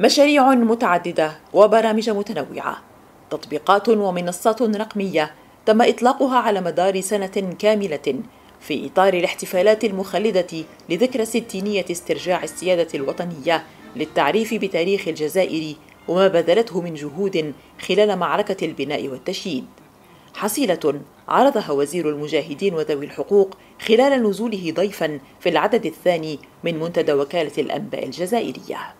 مشاريع متعددة وبرامج متنوعة تطبيقات ومنصات رقمية تم إطلاقها على مدار سنة كاملة في إطار الاحتفالات المخلدة لذكرى ستينية استرجاع السيادة الوطنية للتعريف بتاريخ الجزائر وما بذلته من جهود خلال معركة البناء والتشييد حصيلة عرضها وزير المجاهدين وذوي الحقوق خلال نزوله ضيفا في العدد الثاني من منتدى وكالة الأنباء الجزائرية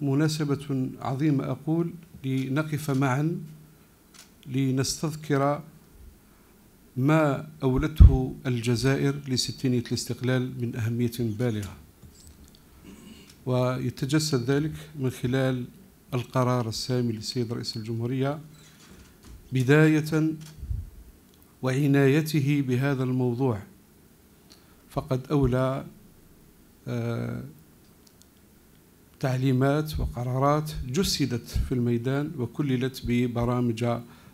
مناسبة عظيمة أقول لنقف معا لنستذكر ما أولته الجزائر لستينية الاستقلال من أهمية بالغة ويتجسد ذلك من خلال القرار السامي للسيد رئيس الجمهورية بداية وعنايته بهذا الموضوع فقد أولى آه، تعليمات وقرارات جسدت في الميدان وكللت ببرامج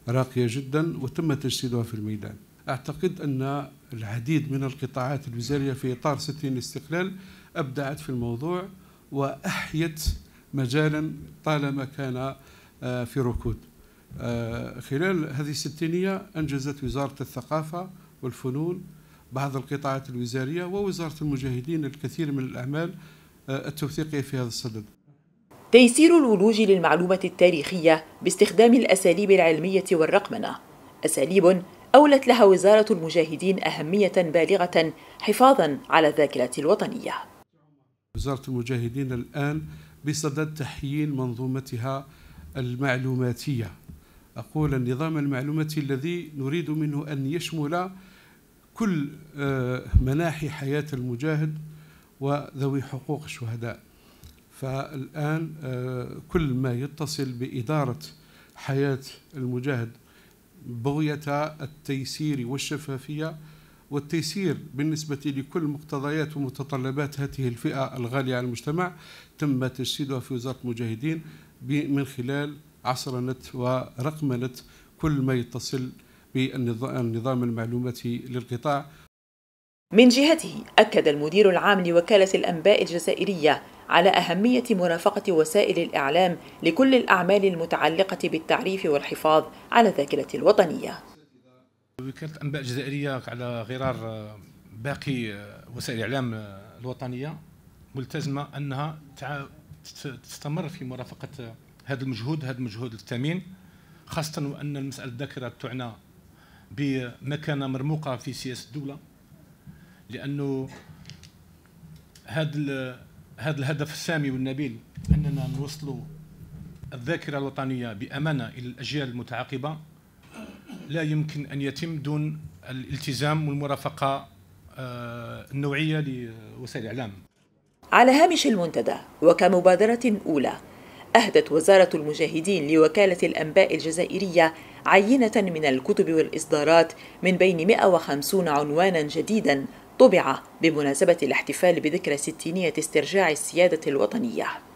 راقية جدا وتم تجسيدها في الميدان أعتقد أن العديد من القطاعات الوزارية في إطار 60 استقلال أبدعت في الموضوع وأحيت مجالا طالما كان آه، في ركود آه، خلال هذه الستينية أنجزت وزارة الثقافة والفنون بعض القطاعات الوزارية ووزارة المجاهدين الكثير من الأعمال آه، التوثيقية في هذا الصدد تيسير الولوج للمعلومة التاريخية باستخدام الأساليب العلمية والرقمنة أساليب أولت لها وزارة المجاهدين أهمية بالغة حفاظا على الذاكرة الوطنية وزارة المجاهدين الآن بصدد تحيين منظومتها المعلوماتية أقول النظام المعلوماتي الذي نريد منه أن يشمل كل آه، مناحي حياة المجاهد وذوي حقوق الشهداء فالآن آه، كل ما يتصل بإدارة حياة المجاهد بغية التيسير والشفافية والتيسير بالنسبة لكل مقتضيات ومتطلبات هذه الفئة الغالية على المجتمع تم تجسيدها في وزارة المجاهدين من خلال عصرنة ورقمنة كل ما يتصل بالنظام المعلوماتي للقطاع من جهته أكد المدير العام لوكالة الأنباء الجزائرية على أهمية مرافقة وسائل الإعلام لكل الأعمال المتعلقة بالتعريف والحفاظ على الذاكرة الوطنية. وكالة الأنباء الجزائرية على غرار باقي وسائل الإعلام الوطنية ملتزمة أنها تستمر في مرافقة هذا المجهود هذا المجهود الثمين خاصة وأن المسألة الذاكرة تعنى بمكانة مرموقة في سياسة الدولة لانه هذا هذا الهدف السامي والنبيل اننا نوصلوا الذاكره الوطنيه بامانه الى الاجيال المتعاقبه لا يمكن ان يتم دون الالتزام والمرافقه آه، النوعيه لوسائل الاعلام. على هامش المنتدى وكمبادره اولى أهدت وزارة المجاهدين لوكالة الأنباء الجزائرية عينة من الكتب والإصدارات من بين 150 عنوانا جديدا طبع بمناسبة الاحتفال بذكرى ستينية استرجاع السيادة الوطنية